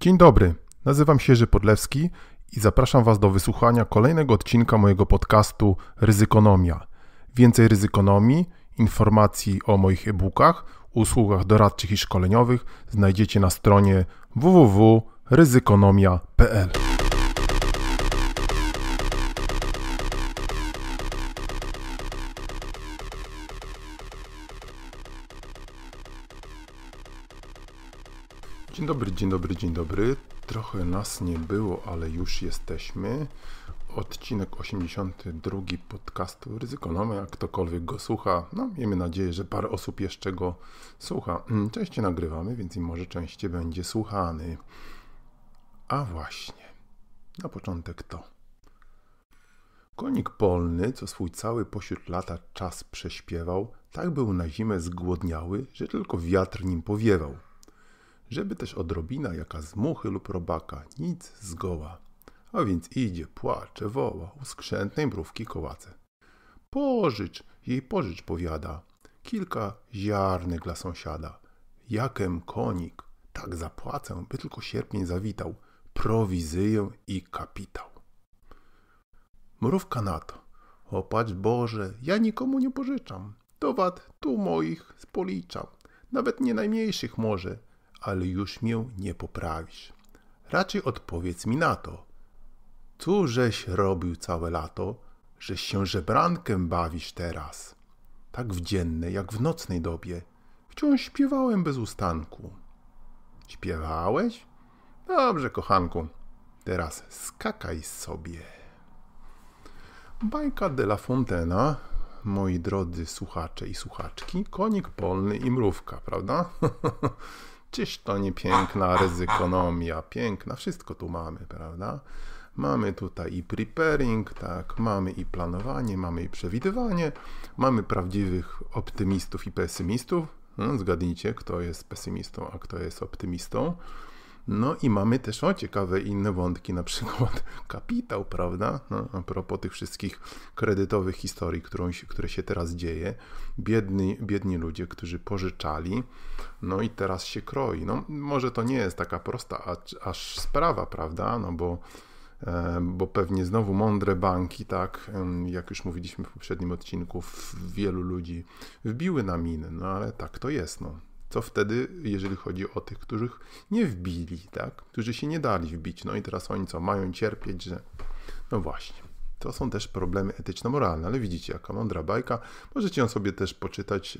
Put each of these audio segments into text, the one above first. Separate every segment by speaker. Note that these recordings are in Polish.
Speaker 1: Dzień dobry, nazywam się Jerzy Podlewski i zapraszam Was do wysłuchania kolejnego odcinka mojego podcastu Ryzykonomia. Więcej ryzykonomii, informacji o moich e-bookach, usługach doradczych i szkoleniowych znajdziecie na stronie www.ryzykonomia.pl. Dzień dobry, dzień dobry, dzień dobry. Trochę nas nie było, ale już jesteśmy. Odcinek 82 podcastu Ryzykonome. Jak ktokolwiek go słucha, no miejmy nadzieję, że parę osób jeszcze go słucha. Mm, częściej nagrywamy, więc i może częściej będzie słuchany. A właśnie, na początek to. Konik polny, co swój cały pośród lata czas prześpiewał, tak był na zimę zgłodniały, że tylko wiatr nim powiewał – żeby też odrobina jaka z muchy lub robaka, nic zgoła. A więc idzie, płacze, woła, u skrzętnej mrówki kołace. Pożycz, jej pożycz powiada, kilka ziarnych dla sąsiada. Jakem konik, tak zapłacę, by tylko sierpień zawitał, prowizyję i kapitał. Mrówka na to. O patrz Boże, ja nikomu nie pożyczam. Do wad tu moich spoliczam, nawet nie najmniejszych może, ale już mię nie poprawisz. Raczej odpowiedz mi na to. żeś robił całe lato, żeś się żebrankiem bawisz teraz? Tak w dziennej, jak w nocnej dobie. Wciąż śpiewałem bez ustanku. Śpiewałeś? Dobrze, kochanku. Teraz skakaj sobie. Bajka de la Fontena, moi drodzy słuchacze i słuchaczki, konik polny i mrówka, prawda? Czyż to nie piękna ryzykonomia? Piękna, wszystko tu mamy, prawda? Mamy tutaj i preparing, tak, mamy i planowanie, mamy i przewidywanie, mamy prawdziwych optymistów i pesymistów. No, zgadnijcie, kto jest pesymistą, a kto jest optymistą. No i mamy też o, ciekawe inne wątki, na przykład kapitał, prawda? No, a propos tych wszystkich kredytowych historii, którą, które się teraz dzieje. Biedni, biedni ludzie, którzy pożyczali, no i teraz się kroi. No może to nie jest taka prosta aż sprawa, prawda? No bo e, bo pewnie znowu mądre banki, tak, jak już mówiliśmy w poprzednim odcinku, wielu ludzi wbiły na miny, no ale tak to jest, no co wtedy, jeżeli chodzi o tych, których nie wbili, tak? którzy się nie dali wbić. No i teraz oni co, mają cierpieć, że. No właśnie. To są też problemy etyczno-moralne, ale widzicie, jaka mądra bajka. Możecie ją sobie też poczytać,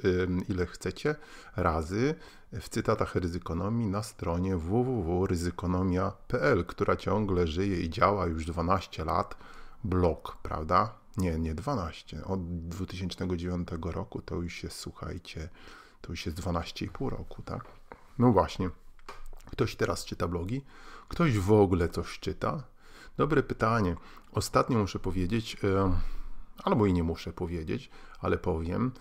Speaker 1: ile chcecie, razy w cytatach ryzykonomii na stronie www.ryzykonomia.pl, która ciągle żyje i działa już 12 lat. Blok, prawda? Nie, nie 12. Od 2009 roku to już się słuchajcie, to już jest 12,5 roku, tak? No właśnie. Ktoś teraz czyta blogi? Ktoś w ogóle coś czyta? Dobre pytanie. Ostatnio muszę powiedzieć, albo i nie muszę powiedzieć, ale powiem,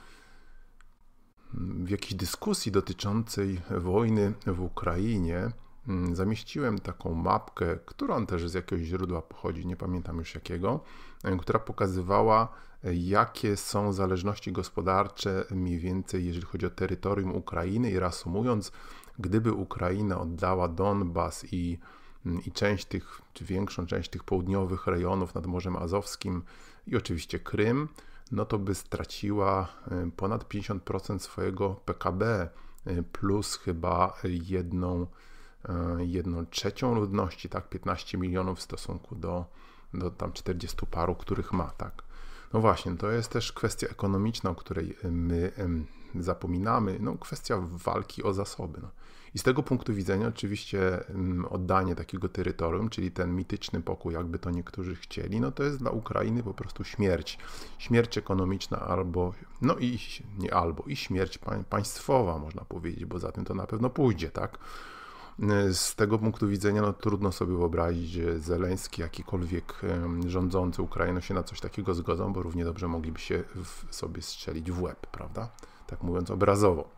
Speaker 1: w jakiejś dyskusji dotyczącej wojny w Ukrainie, Mm, zamieściłem taką mapkę, którą też z jakiegoś źródła pochodzi, nie pamiętam już jakiego, e, która pokazywała, e, jakie są zależności gospodarcze mniej więcej, jeżeli chodzi o terytorium Ukrainy. I reasumując, gdyby Ukraina oddała Donbas i, mm, i część tych, czy większą część tych południowych rejonów nad Morzem Azowskim i oczywiście Krym, no to by straciła e, ponad 50% swojego PKB plus chyba jedną E, jedną trzecią ludności, tak, 15 milionów w stosunku do, do tam 40 paru, których ma, tak. No właśnie, to jest też kwestia ekonomiczna, o której e, my e, zapominamy, no kwestia walki o zasoby. No. I z tego punktu widzenia oczywiście mm, oddanie takiego terytorium, czyli ten mityczny pokój, jakby to niektórzy chcieli, no to jest dla Ukrainy po prostu śmierć. Śmierć ekonomiczna albo, no i nie albo, i śmierć państwowa, można powiedzieć, bo za tym to na pewno pójdzie, tak? E, z tego punktu widzenia no, trudno sobie wyobrazić, że Zeleński, jakikolwiek rządzący Ukrainą się na coś takiego zgodzą, bo równie dobrze mogliby się w, sobie strzelić w łeb, prawda? Tak mówiąc obrazowo.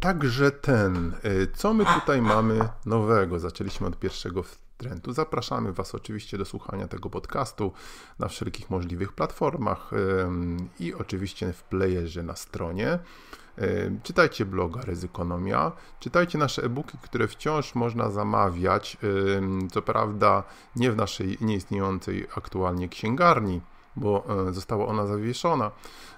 Speaker 1: Także ten, e, co my tutaj mamy nowego? Zaczęliśmy od pierwszego Trendu Zapraszamy Was oczywiście do słuchania tego podcastu na wszelkich możliwych platformach i oczywiście w playerze na stronie. Czytajcie bloga Ryzykonomia, czytajcie nasze e-booki, które wciąż można zamawiać, co prawda nie w naszej nieistniejącej aktualnie księgarni, bo e, została ona zawieszona.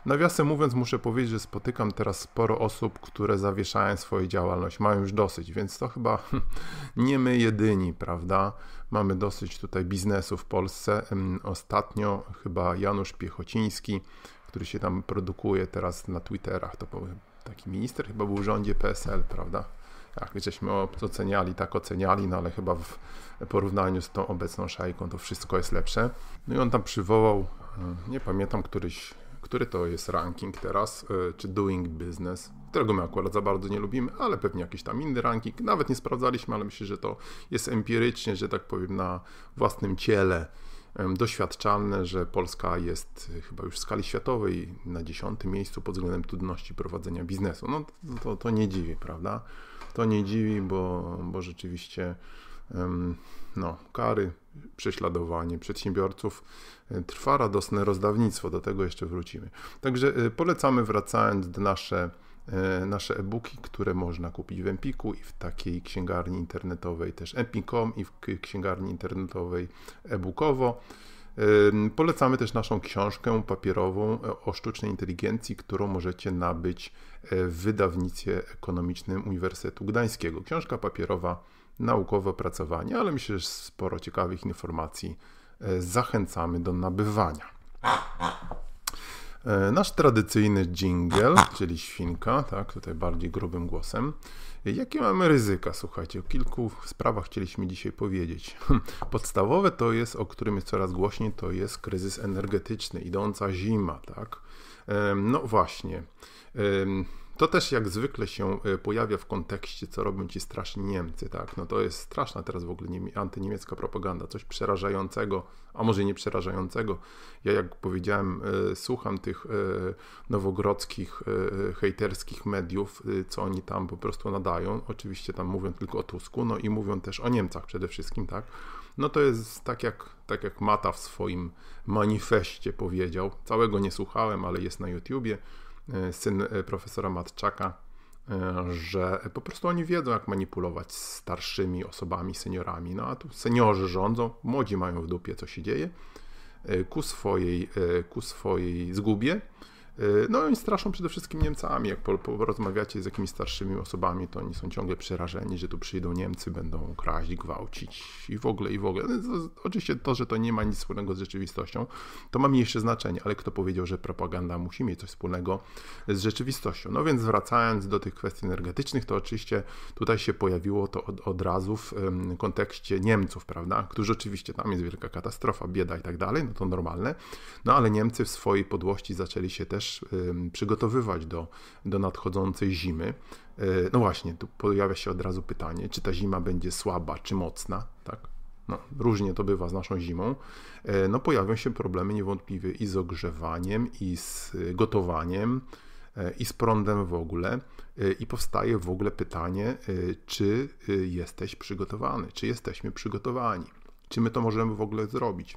Speaker 1: Nawiasem mówiąc, muszę powiedzieć, że spotykam teraz sporo osób, które zawieszają swoją działalność, mają już dosyć, więc to chyba nie my jedyni, prawda? Mamy dosyć tutaj biznesu w Polsce. Ostatnio chyba Janusz Piechociński, który się tam produkuje teraz na Twitterach, to był taki minister, chyba był w rządzie PSL, prawda? Jak żeśmy oceniali, tak oceniali, no ale chyba w porównaniu z tą obecną szajką to wszystko jest lepsze. No i on tam przywołał nie pamiętam któryś, który to jest ranking teraz, e, czy Doing Business, którego my akurat za bardzo nie lubimy, ale pewnie jakiś tam inny ranking, nawet nie sprawdzaliśmy, ale myślę, że to jest empirycznie, że tak powiem, na własnym ciele doświadczalne, że Polska jest e, chyba już w skali światowej na dziesiątym miejscu pod względem trudności prowadzenia biznesu. No to, to nie dziwi, prawda? To nie dziwi, bo, bo rzeczywiście no, kary prześladowanie przedsiębiorców, e, trwa radosne rozdawnictwo, do tego jeszcze wrócimy. Także e, polecamy wracając do nasze e, nasze e-booki, które można kupić w Empiku i w takiej księgarni internetowej też Empicom i w księgarni internetowej e-bookowo. Polecamy też naszą książkę papierową o sztucznej inteligencji, którą możecie nabyć w wydawnictwie ekonomicznym Uniwersytetu Gdańskiego. Książka papierowa naukowe opracowanie, ale myślę, że sporo ciekawych informacji e, zachęcamy do nabywania. E, nasz tradycyjny jingle, czyli świnka, tak, tutaj bardziej grubym głosem. Jakie mamy ryzyka? Słuchajcie, o kilku sprawach chcieliśmy dzisiaj powiedzieć. Podstawowe to jest, o którym jest coraz głośniej, to jest kryzys energetyczny, idąca zima, tak? E, no właśnie. To też jak zwykle się y, pojawia w kontekście, co robią ci straszni Niemcy, tak? No to jest straszna teraz w ogóle antyniemiecka propaganda, coś przerażającego, a może nie przerażającego. Ja jak powiedziałem, y, słucham tych y, nowogrodzkich hejterskich mediów, co oni tam po prostu nadają. Oczywiście tam mówią tylko o Tusku, no i mówią też o Niemcach przede wszystkim, tak? No to jest tak jak, tak jak Mata w swoim manifestie powiedział. Całego nie słuchałem, ale jest na YouTubie E, syn e, profesora Matczaka, e, że po prostu oni wiedzą, jak manipulować starszymi osobami, seniorami. No a tu seniorzy rządzą, młodzi mają w dupie, co się dzieje, ku swojej, ku swojej zgubie. Y, no i straszą przede wszystkim Niemcami. Jak porozmawiacie z jakimiś starszymi osobami, to oni są ciągle przerażeni, że tu przyjdą Niemcy, będą kraść, gwałcić i w ogóle, i w ogóle. No, oczywiście to, że to nie ma nic wspólnego z rzeczywistością, to ma mniejsze znaczenie, ale kto powiedział, że propaganda musi mieć coś wspólnego z rzeczywistością? No więc wracając do tych kwestii energetycznych, to oczywiście tutaj się pojawiło to od, od razu w kontekście Niemców, prawda? Którzy oczywiście tam jest wielka katastrofa, bieda i tak dalej, no to normalne. No ale Niemcy w swojej podłości zaczęli się też też przygotowywać do, do nadchodzącej zimy. E, no właśnie, tu pojawia się od razu pytanie, czy ta zima będzie słaba, czy mocna, tak? No, różnie to bywa z naszą zimą. E, no pojawią się problemy niewątpliwie i z ogrzewaniem, i z y, gotowaniem, e, i z prądem w ogóle. I powstaje w ogóle pytanie, czy y, jesteś przygotowany, czy jesteśmy przygotowani, czy my to możemy w ogóle zrobić.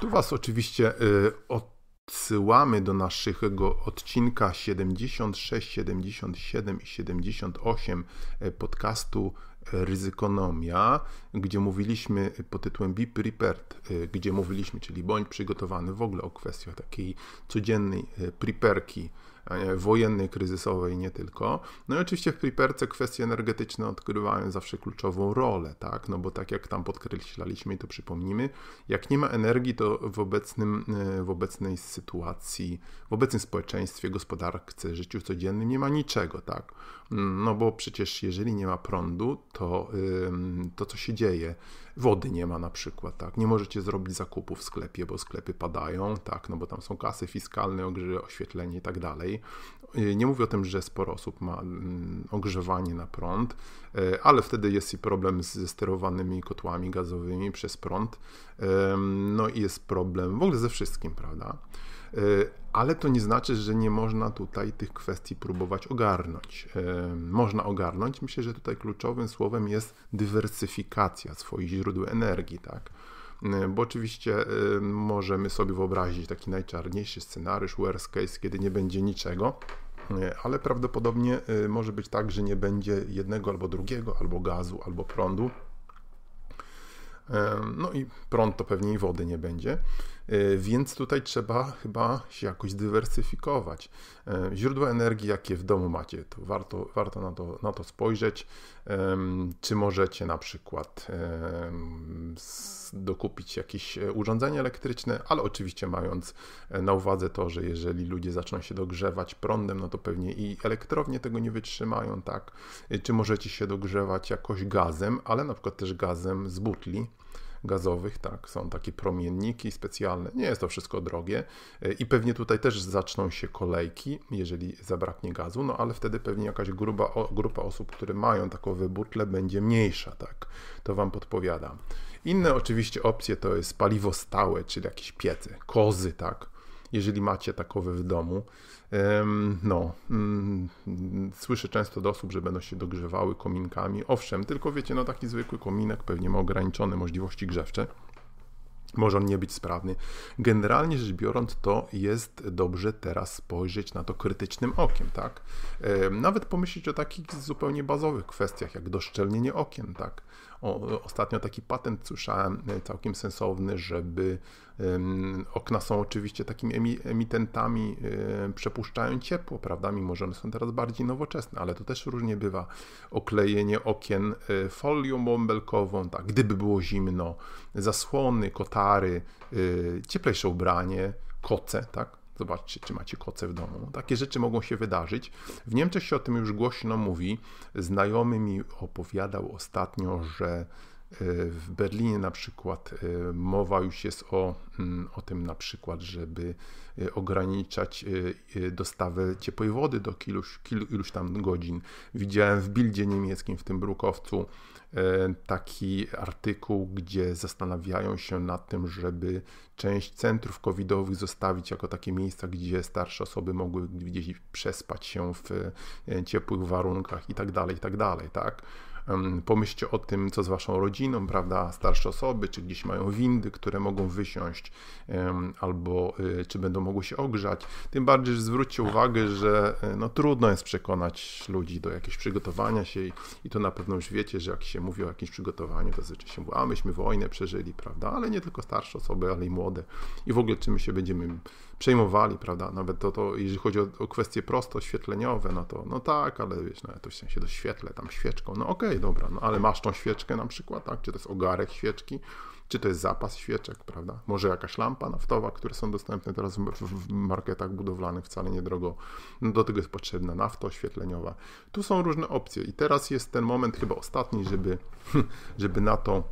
Speaker 1: Tu Was oczywiście y, od odsyłamy do naszego odcinka 76, 77 i 78 e, podcastu Ryzykonomia, gdzie mówiliśmy pod tytułem Be Prepared, e, gdzie mówiliśmy, czyli bądź przygotowany w ogóle o kwestiach takiej codziennej e, preperki E, wojennej, kryzysowej nie tylko. No i oczywiście w preperce kwestie energetyczne odgrywają zawsze kluczową rolę, tak? No bo tak jak tam podkreślaliśmy i to przypomnimy, jak nie ma energii, to w, obecnym, e, w obecnej sytuacji, w obecnym społeczeństwie, gospodarce, życiu codziennym nie ma niczego, tak? Mm, no bo przecież jeżeli nie ma prądu, to to co się dzieje, wody nie ma na przykład, tak, nie możecie zrobić zakupów w sklepie, bo sklepy padają, tak, no bo tam są kasy fiskalne, ogrze, oświetlenie i tak dalej. Y, nie mówię o tym, że sporo osób ma mm, ogrzewanie na prąd, y, ale wtedy jest i problem ze sterowanymi kotłami gazowymi przez prąd, no i jest problem w ogóle ze wszystkim, prawda? E, ale to nie znaczy, że nie można tutaj tych kwestii próbować ogarnąć. E, można ogarnąć. Myślę, że tutaj kluczowym słowem jest dywersyfikacja swoich źródeł energii, tak? E, bo oczywiście możemy sobie wyobrazić taki najczarniejszy scenariusz, worst case, kiedy nie będzie niczego, ale prawdopodobnie może być tak, że nie będzie jednego albo drugiego, albo gazu, albo prądu. No i prąd to pewnie i wody nie będzie. E, więc tutaj trzeba chyba się jakoś dywersyfikować. E, źródła energii, jakie w domu macie, to warto, warto na, to, na to spojrzeć. Czy możecie na przykład dokupić jakieś e, urządzenie elektryczne, ale oczywiście mając na uwadze to, że jeżeli ludzie zaczną się dogrzewać prądem, no to pewnie i elektrownie tego nie wytrzymają, tak? Czy możecie się dogrzewać jakoś gazem, ale na przykład też gazem z butli gazowych, tak, są takie promienniki specjalne, nie jest to wszystko drogie e, i pewnie tutaj też zaczną się kolejki, jeżeli zabraknie gazu, no ale wtedy pewnie jakaś gruba, grupa osób, które mają taką wybutlę będzie mniejsza, tak, to Wam podpowiadam. Inne oczywiście opcje to jest paliwo stałe, czyli jakieś piece, kozy, tak, jeżeli macie takowe w domu. No, mm, słyszę często od osób, że będą się dogrzewały kominkami. Owszem, tylko wiecie, no taki zwykły kominek pewnie ma ograniczone możliwości grzewcze. Może on nie być sprawny. Generalnie rzecz biorąc, to jest dobrze teraz spojrzeć na to krytycznym okiem, tak? Nawet pomyśleć o takich zupełnie bazowych kwestiach, jak doszczelnienie okien, tak? O, ostatnio taki patent słyszałem e, całkiem sensowny, żeby um, okna są oczywiście takimi emitentami, um, przepuszczają ciepło, prawda? Mimo, że one są teraz bardziej nowoczesne, ale to też różnie bywa. Oklejenie okien e, folią bąbelkową, tak, gdyby było zimno, zasłony, kotary, cieplejsze ubranie, koce, tak? Zobaczcie, czy macie koce w domu. Takie rzeczy mogą się wydarzyć. W Niemczech się o tym już głośno mówi. Znajomy mi opowiadał ostatnio, że w Berlinie na przykład e, mowa już jest o, mm, o tym na przykład, żeby e, ograniczać e, dostawę ciepłej wody do kiluś kilu, iluś tam godzin. Widziałem w bildzie niemieckim, w tym brukowcu, taki artykuł, gdzie zastanawiają się nad tym, żeby część centrów covidowych zostawić jako takie miejsca, gdzie starsze osoby mogły gdzieś przespać się w ciepłych warunkach i tak dalej, i tak dalej, tak? Pomyślcie o tym, co z waszą rodziną, prawda? Starsze osoby, czy gdzieś mają windy, które mogą wysiąść, albo y, czy będą mogły się ogrzać. Tym bardziej, że zwróćcie uwagę, że y, no, trudno jest przekonać ludzi do jakiegoś przygotowania się i, to na pewno już wiecie, że jak się mówi o jakimś przygotowaniu, to zazwyczaj się mówi, a myśmy wojnę przeżyli, prawda? Ale nie tylko starsze osoby, ale i młode. I w ogóle my się będziemy przejmowali, prawda? Nawet to, to jeżeli chodzi o, o kwestie prosto oświetleniowe, no to no tak, ale wiesz, no to się sensie doświetlę tam świeczką, no okej, okay, dobra, no ale masz tą świeczkę na przykład, tak? Czy to jest ogarek świeczki, czy to jest zapas świeczek, prawda? Może jakaś lampa naftowa, które są dostępne teraz w, marketach budowlanych wcale niedrogo. No do tego jest potrzebna nafta oświetleniowa. Tu są różne opcje i teraz jest ten moment chyba ostatni, żeby, żeby na to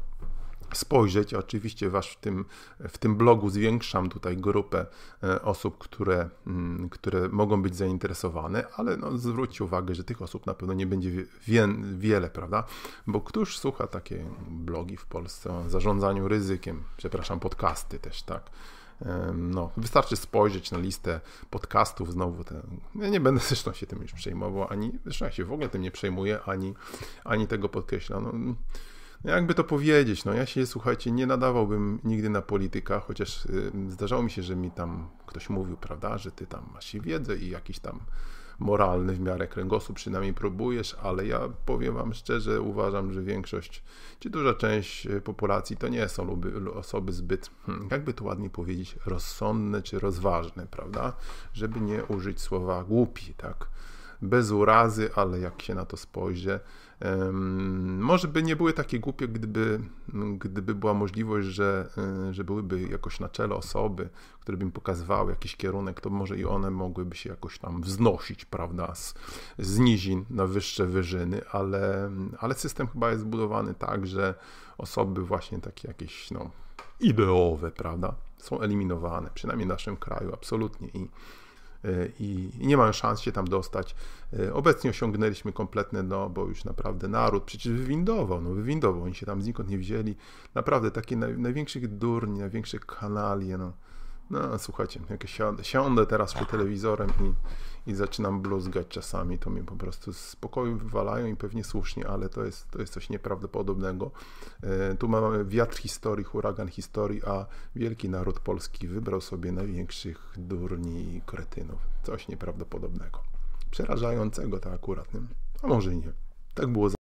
Speaker 1: spojrzeć. Oczywiście wasz w tym, w tym blogu zwiększam tutaj grupę e, osób, które, mm, które mogą być zainteresowane, ale no zwróćcie uwagę, że tych osób na pewno nie będzie wie, wiele, prawda? Bo któż słucha takie blogi w Polsce o zarządzaniu ryzykiem, przepraszam, podcasty też, tak? No, wystarczy spojrzeć na listę podcastów, znowu te, ja nie będę zresztą się tym już przejmował, ani, zresztą ja się w ogóle tym nie przejmuję, ani, ani tego podkreślam. No, jakby to powiedzieć, no ja się, słuchajcie, nie nadawałbym nigdy na polityka, chociaż y, zdarzało mi się, że mi tam ktoś mówił, prawda, że ty tam masz wiedzę i jakiś tam moralny w miarę kręgosłup przynajmniej próbujesz, ale ja powiem wam szczerze, uważam, że większość, czy duża część y, populacji to nie są luby, osoby zbyt, hmm, jakby to ładnie powiedzieć, rozsądne czy rozważne, prawda, żeby nie użyć słowa głupi, tak, bez urazy, ale jak się na to spojrzy, może by nie były takie głupie, gdyby, gdyby była możliwość, że, e, że byłyby jakoś na czele osoby, które by im pokazywały jakiś kierunek, to może i one mogłyby się jakoś tam wznosić, prawda, z, z nizin na wyższe wyżyny, ale, ale system chyba jest zbudowany tak, że osoby właśnie takie jakieś, no, ideowe, prawda, są eliminowane, przynajmniej w naszym kraju, absolutnie. I, i nie mają szans się tam dostać. E, obecnie osiągnęliśmy kompletne no, bo już naprawdę naród przecież wywindował, no wywindował, oni się tam znikąd nie wzięli. Naprawdę takie naj, największych durni, największe kanalie, no. No, słuchajcie, jak siadę, siądę teraz przed telewizorem i, i zaczynam bluzgać czasami, to mnie po prostu z spokoju wywalają i pewnie słusznie, ale to jest, to jest coś nieprawdopodobnego. E, tu mamy wiatr historii, huragan historii, a wielki naród polski wybrał sobie największych durni i kretynów. Coś nieprawdopodobnego. Przerażającego to akurat, nie? a może nie. Tak było